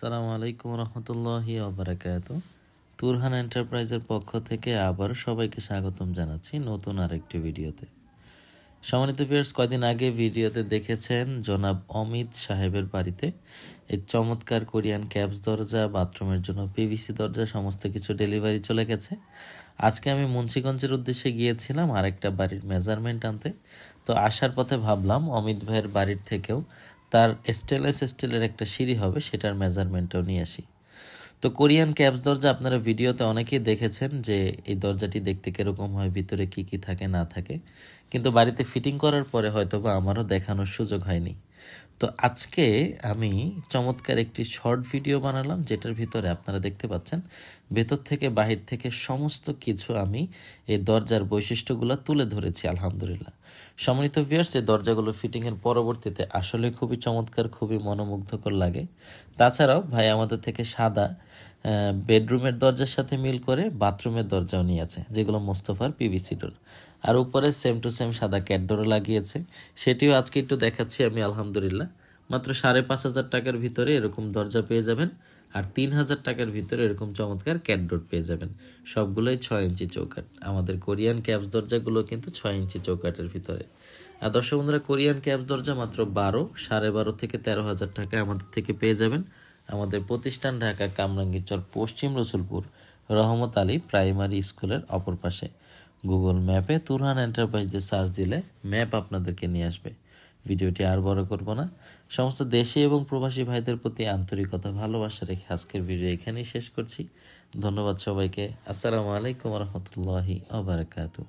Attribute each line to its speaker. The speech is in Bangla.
Speaker 1: সালাম আলাইকুম রহমতুল্লাহি আবরাকাত তুরহান এন্টারপ্রাইজের পক্ষ থেকে আবার সবাইকে স্বাগতম জানাচ্ছি নতুন আরেকটি ভিডিওতে সমানিত ফিয়ার্স কয়দিন আগে ভিডিওতে দেখেছেন জনাব অমিত সাহেবের বাড়িতে এই চমৎকার কোরিয়ান ক্যাবস দরজা বাথরুমের জন্য পিভিসি দরজা সমস্ত কিছু ডেলিভারি চলে গেছে আজকে আমি মুন্সীগঞ্জের উদ্দেশ্যে গিয়েছিলাম আরেকটা বাড়ির মেজারমেন্ট আনতে তো আসার পথে ভাবলাম অমিত ভাইয়ের বাড়ির থেকেও তার স্টেনলেস স্টিলের একটা সিঁড়ি হবে সেটার মেজারমেন্টও নিয়ে আসি তো কোরিয়ান ক্যাবস দরজা আপনারা ভিডিওতে অনেকেই দেখেছেন যে এই দরজাটি দেখতে কীরকম হয় ভিতরে কি কি থাকে না থাকে কিন্তু বাড়িতে ফিটিং করার পরে হয়তো বা আমারও দেখানোর সুযোগ হয়নি তো আজকে আমি চমৎকার একটি শর্ট ভিডিও বানালাম যেটার ভিতরে আপনারা দেখতে পাচ্ছেন ভেতর থেকে বাহির থেকে সমস্ত কিছু আমি এই দরজার বৈশিষ্ট্যগুলো তুলে ধরেছি আলহামদুলিল্লাহ সম্মানিত ভিয়ার্স এই দরজাগুলো ফিটিংয়ের পরবর্তীতে আসলে খুবই চমৎকার খুবই মনোমুগ্ধকর লাগে তাছাড়াও ভাই আমাদের থেকে সাদা বেডরুমের দরজার সাথে মিল করে বাথরুমের দরজাও নিয়ে আছে যেগুলো মোস্তফার পিভিসি ডোর আর উপরে সেম টু সেম সাদা ক্যাটডোরও লাগিয়েছে সেটিও আজকে একটু দেখাচ্ছি আমি আলহামদুলিল্লাহ মাত্র সাড়ে পাঁচ হাজার টাকার ভিতরে এরকম দরজা পেয়ে যাবেন আর তিন হাজার টাকার ভিতরে এরকম চমৎকার ডোর পেয়ে যাবেন সবগুলোই ছয় ইঞ্চি চৌকাট আমাদের কোরিয়ান ক্যাবস দরজাগুলো কিন্তু ছয় ইঞ্চি চৌকাটের ভিতরে আর দর্শক বন্ধুরা কোরিয়ান ক্যাবস দরজা মাত্র বারো সাড়ে বারো থেকে তেরো হাজার টাকা আমাদের থেকে পেয়ে যাবেন আমাদের প্রতিষ্ঠান ঢাকা কামরাঙ্গীরচর পশ্চিম রসুলপুর রহমত আলী প্রাইমারি স্কুলের অপর পাশে গুগল ম্যাপে তুরহান এন্টারপ্রাইজে সার্চ দিলে ম্যাপ আপনাদেরকে নিয়ে আসবে ভিডিওটি আর বড় করব না সমস্ত দেশে এবং প্রবাসী ভাইদের প্রতি আন্তরিকতা ভালোবাসা রেখে আজকের ভিডিও এখানেই শেষ করছি ধন্যবাদ সবাইকে আসসালামু আলাইকুম
Speaker 2: রহমতুল্লাহি আবরকাতু